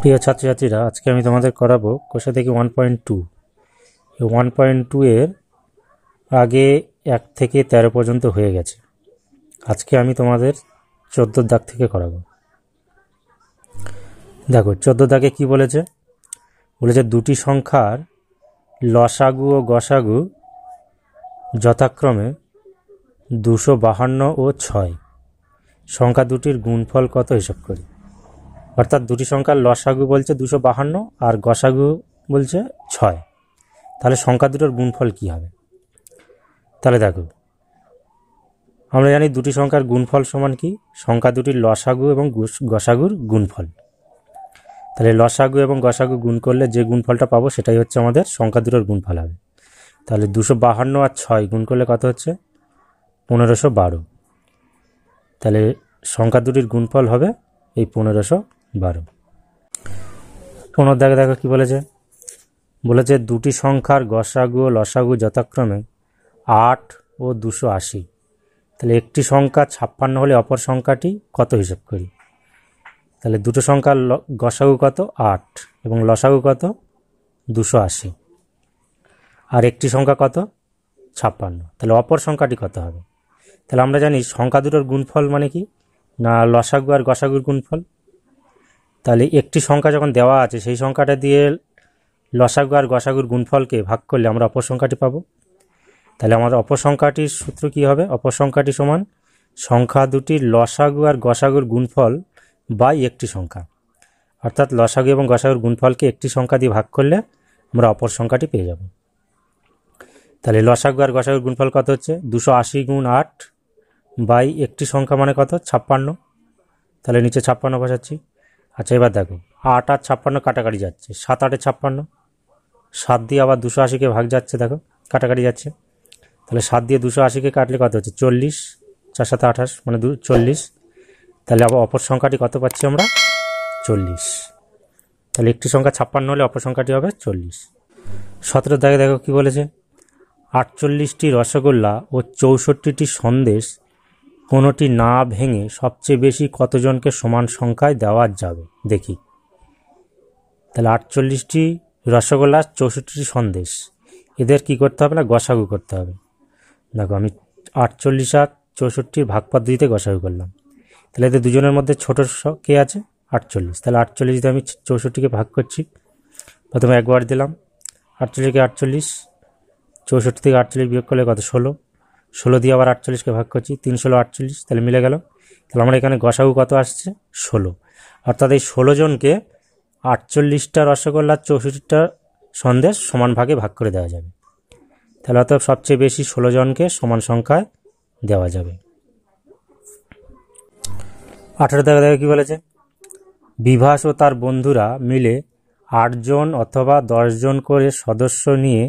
প্রিয় ছাত্রছাত্রীরা আজকে আমি তোমাদের করাবো কোষা থেকে one point two one point two এর আগে এক থেকে ১৩ পর্যন্ত হয়ে গেছে আজকে আমি তোমাদের চোদ্দো দাগ থেকে করাবো দেখো চোদ্দো দাগে কি বলেছে বলেছে দুটি সংখ্যার লসাগু ও গসাগু যথাক্রমে দুশো বাহান্ন ও ছয় সংখ্যা দুটির গুণফল কত হিসাব করি অর্থাৎ দুটি সংখ্যার লসাগু বলছে দুশো বাহান্ন আর গসাগু বলছে ছয় তাহলে সংখ্যা দুটোর গুণফল কী হবে তাহলে দেখো আমরা জানি দুটি সংখ্যার গুণফল সমান কি সংখ্যা দুটির লসাগু এবং গসাগুর গুণফল তাহলে লসাগু এবং গসাগু গুণ করলে যে গুণফলটা পাবো সেটাই হচ্ছে আমাদের সংখ্যা দুটোর গুণফল হবে তাহলে দুশো বাহান্ন আর ছয় গুণ করলে কত হচ্ছে পনেরোশো বারো তাহলে সংখ্যা দুটির গুণফল হবে এই পনেরোশো বারো পনেরো দেখে দেখো কী বলেছে বলেছে দুটি সংখ্যার গসাগু ও লসাগু যথাক্রমে আট ও দুশো আশি তাহলে একটি সংখ্যা ছাপ্পান্ন হলে অপর সংখ্যাটি কত হিসাব করি তাহলে দুটো সংখ্যার গসাগু কত আট এবং লসাগু কত দুশো আশি আর একটি সংখ্যা কত ছাপ্পান্ন তাহলে অপর সংখ্যাটি কত হবে তাহলে আমরা জানি সংখ্যা দুটোর গুণফল মানে কি না লসাগু আর গসাগুর গুণফল তাহলে একটি সংখ্যা যখন দেওয়া আছে সেই সংখ্যাটা দিয়ে লসাগু আর গসাগুর গুণফলকে ভাগ করলে আমরা অপসংখ্যাটি পাবো তাহলে আমার অপসংখ্যাটির সূত্র কি হবে অপসংখ্যাটি সমান সংখ্যা দুটির লসাগু আর গসাগুর গুণফল বাই একটি সংখ্যা অর্থাৎ লসাগু এবং গসাগুর গুণফলকে একটি সংখ্যা দিয়ে ভাগ করলে আমরা অপর সংখ্যাটি পেয়ে যাব তাহলে লসাগু আর গসাগুর গুণফল কত হচ্ছে দুশো আশি গুণ আট বাই একটি সংখ্যা মানে কত ছাপ্পান্ন তাহলে নিচে ছাপ্পান্ন বসাচ্ছি আচ্ছা এবার দেখো আট আর ছাপ্পান্ন কাটাকাটি যাচ্ছে সাত আটে ছাপ্পান্ন সাত দিয়ে আবার দুশো আশিকে ভাগ যাচ্ছে দেখো কাটাকাটি যাচ্ছে তাহলে সাত দিয়ে দুশো আশিকে কাটলে কত হচ্ছে চল্লিশ চার সাথে আঠাশ মানে দু চল্লিশ তাহলে আবার অপর সংখ্যাটি কত পাচ্ছি আমরা চল্লিশ তাহলে একটি সংখ্যা ছাপ্পান্ন হলে অপর সংখ্যাটি হবে চল্লিশ সতেরো দাগে দেখো কি বলেছে আটচল্লিশটি রসগোল্লা ও চৌষট্টিটি সন্দেশ কোনোটি না ভেঙে সবচেয়ে বেশি কতজনকে সমান সংখ্যায় দেওয়া যাবে দেখি তাহলে আটচল্লিশটি রসগোল্লা চৌষট্টিটি সন্দেশ এদের কি করতে হবে না গসাগু করতে হবে দেখো আমি আটচল্লিশ আর চৌষট্টির ভাগ পদ্ধতিতে গসাগু করলাম তাহলে এদের দুজনের মধ্যে ছোটো কে আছে আটচল্লিশ তাহলে আটচল্লিশ দিয়ে আমি চৌষট্টিকে ভাগ করছি প্রথমে একবার দিলাম আটচল্লিশকে আটচল্লিশ চৌষট্টি থেকে আটচল্লিশ বিয়োগ করলে কত ষোলো ষোলো দিয়ে আবার আটচল্লিশকে ভাগ করছি তিন ষোলো আটচল্লিশ তাহলে মিলে গেল তাহলে আমার এখানে গসাগু কত আসছে ষোলো অর্থাৎ এই ষোলো জনকে আটচল্লিশটা রসগোল্লা চৌষট্টিটা সন্দেশ সমান ভাগে ভাগ করে দেওয়া যাবে তাহলে অত সবচেয়ে বেশি ষোলো জনকে সমান সংখ্যায় দেওয়া যাবে আঠেরো দেখা দেখা কী বলেছে বিভাস ও তার বন্ধুরা মিলে আটজন অথবা দশজন করে সদস্য নিয়ে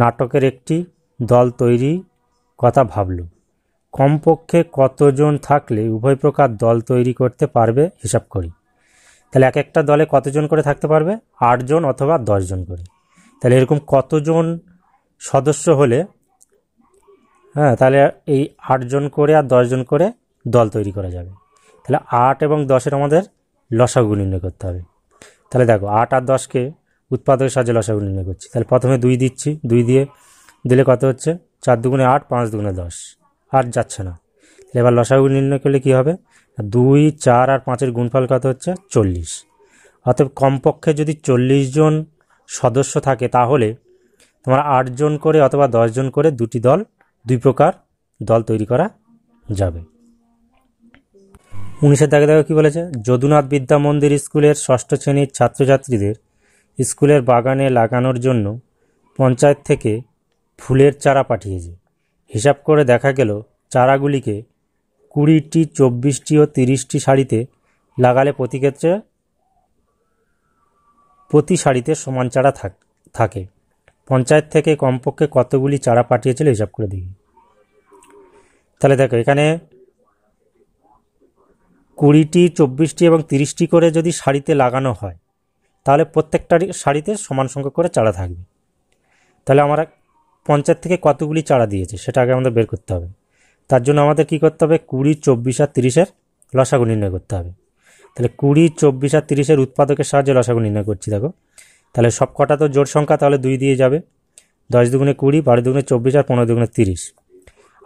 নাটকের একটি দল তৈরি কথা ভাবল কমপক্ষে কতজন থাকলে উভয় প্রকার দল তৈরি করতে পারবে হিসাব করি তাহলে এক একটা দলে কতজন করে থাকতে পারবে আটজন অথবা দশজন করে তাহলে এরকম কতজন সদস্য হলে হ্যাঁ তাহলে এই আটজন করে আর দশজন করে দল তৈরি করা যাবে তাহলে আট এবং দশের আমাদের লসাগু নির্ণয় করতে হবে তাহলে দেখো আট আর দশকে উৎপাদকের সাহায্যে লসাগু নির্ণয় করছি তাহলে প্রথমে দুই দিচ্ছি দুই দিয়ে দিলে কত হচ্ছে চার দুগুণে আট পাঁচ দুগুণে দশ আর যাচ্ছে না এবার লসাগু নির্ণয় করলে কী হবে দুই চার আর পাঁচের গুণফল কত হচ্ছে চল্লিশ অতএব কমপক্ষে যদি চল্লিশ জন সদস্য থাকে তাহলে তোমার আটজন করে অথবা দশজন করে দুটি দল দুই প্রকার দল তৈরি করা যাবে উনিশের দাগে দাগে কী বলেছে যদুনাথ বিদ্যা মন্দির স্কুলের ষষ্ঠ শ্রেণীর ছাত্রছাত্রীদের স্কুলের বাগানে লাগানোর জন্য পঞ্চায়েত থেকে ফুলের চারা পাঠিয়েছি হিসাব করে দেখা গেল চারাগুলিকে কুড়িটি চব্বিশটি ও তিরিশটি শাড়িতে লাগালে প্রতি ক্ষেত্রে প্রতি শাড়িতে সমান চারা থাকে পঞ্চায়েত থেকে কমপক্ষে কতগুলি চারা পাঠিয়েছিল হিসাব করে দেখি তাহলে দেখো এখানে কুড়িটি চব্বিশটি এবং তিরিশটি করে যদি শাড়িতে লাগানো হয় তাহলে প্রত্যেকটা শাড়িতে সমান সংখ্যা করে চারা থাকবে তাহলে আমার পঞ্চায়েত থেকে কতগুলি চারা দিয়েছে সেটা আগে আমাদের বের করতে হবে তার জন্য আমাদের কি করতে হবে কুড়ি চব্বিশ আর তিরিশের লসাগু নির্ণয় করতে হবে তাহলে কুড়ি চব্বিশ আর তিরিশের উৎপাদকের সাহায্যে লসাগু নির্ণয় করছি দেখো তাহলে সব কটা তো জোর সংখ্যা তাহলে দুই দিয়ে যাবে দশ দুগুণে কুড়ি বারো দুগুণে চব্বিশ আর পনেরো দুগুণে তিরিশ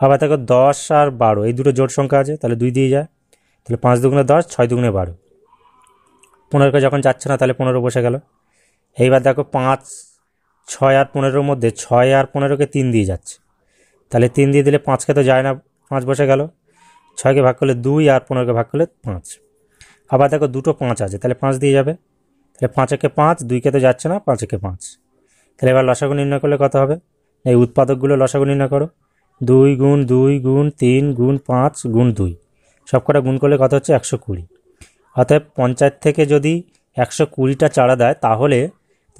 আবার দেখো দশ আর বারো এই দুটো জোট সংখ্যা আছে তাহলে দুই দিয়ে যায় তাহলে পাঁচ দুগুণে দশ ছয় দুগুণে বারো পনেরোকে যখন যাচ্ছে না তাহলে পনেরো বসে গেল এইবার দেখো পাঁচ ছয় আর পনেরোর মধ্যে ছয় আর পনেরোকে তিন দিয়ে যাচ্ছে তাহলে তিন দিয়ে দিলে পাঁচকে তো যায় না পাঁচ বসে গেল ছয়কে ভাগ করলে দুই আর পনেরোকে ভাগ করলে পাঁচ আবার দেখো দুটো পাঁচ আছে তাহলে পাঁচ দিয়ে যাবে তাহলে পাঁচকে পাঁচ দুইকে তো যাচ্ছে না পাঁচকে পাঁচ তাহলে এবার লসাগু নির্ণয় করলে কত হবে এই উৎপাদকগুলো লসাগু নির্ণয় করো দুই গুণ দুই গুণ তিন গুণ পাঁচ গুণ দুই সব কটা গুণ করলে কত হচ্ছে একশো কুড়ি অতএব পঞ্চায়েত থেকে যদি একশো কুড়িটা চারা দেয় তাহলে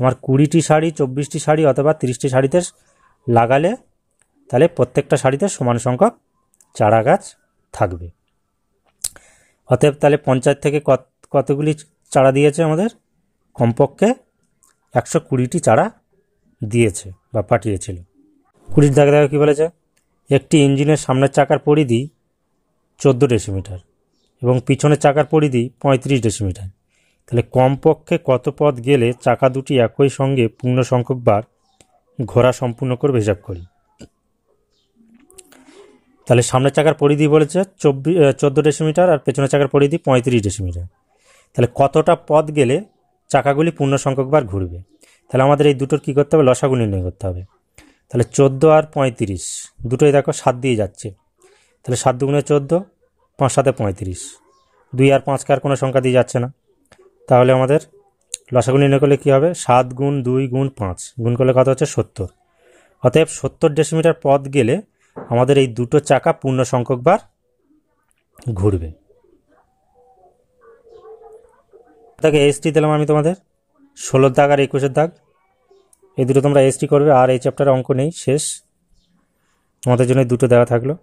তোমার কুড়িটি শাড়ি চব্বিশটি শাড়ি অথবা তিরিশটি শাড়িতে লাগালে তাহলে প্রত্যেকটা শাড়িতে সমান সংখ্যক চারা গাছ থাকবে অতএব তাহলে পঞ্চায়েত থেকে কত কতগুলি চারা দিয়েছে আমাদের কমপক্ষে একশো কুড়িটি চারা দিয়েছে বা পাঠিয়েছিল কুড়ির দাগে দাগে কী বলেছে একটি ইঞ্জিনের সামনের চাকার পরিধি চোদ্দো ডেসিমিটার এবং পিছনের চাকার পরিধি পঁয়ত্রিশ ডেসিমিটার তাহলে কমপক্ষে কত পথ গেলে চাকা দুটি একই সঙ্গে পূর্ণ সংখ্যক বার ঘোরা সম্পূর্ণ করবে হিসাব করি তাহলে সামনের চাকার পরিধি বলেছে চব্বিশ চোদ্দো ডেসিমিটার আর পেছনের চাকার পরিধি পঁয়ত্রিশ ডেসিমিটার তাহলে কতটা পথ গেলে চাকাগুলি পূর্ণ সংখ্যকবার ঘুরবে তাহলে আমাদের এই দুটোর কী করতে হবে লসাগু নির্ণয় করতে হবে তাহলে চোদ্দো আর পঁয়ত্রিশ দুটোই দেখো সাত দিয়ে যাচ্ছে তাহলে সাত দুগুণে চোদ্দো পাঁচ সাথে পঁয়ত্রিশ দুই আর পাঁচকে আর কোনো সংখ্যা দিয়ে যাচ্ছে না তাহলে আমাদের লসাগু নির্ণয় করলে কী হবে সাত গুণ দুই গুণ পাঁচ গুণ করলে কত হচ্ছে সত্তর অতএব সত্তর ডেসিমিটার পথ গেলে আমাদের এই দুটো চাকা পূর্ণ সংখ্যক বার ঘুরবে তাকে এসটি দিলাম আমি তোমাদের ষোলোর দাগ আর একুশের দাগ এই দুটো তোমরা এসটি করবে আর এই চ্যাপ্টারে অঙ্ক নেই শেষ আমাদের জন্য দুটো দেওয়া থাকলো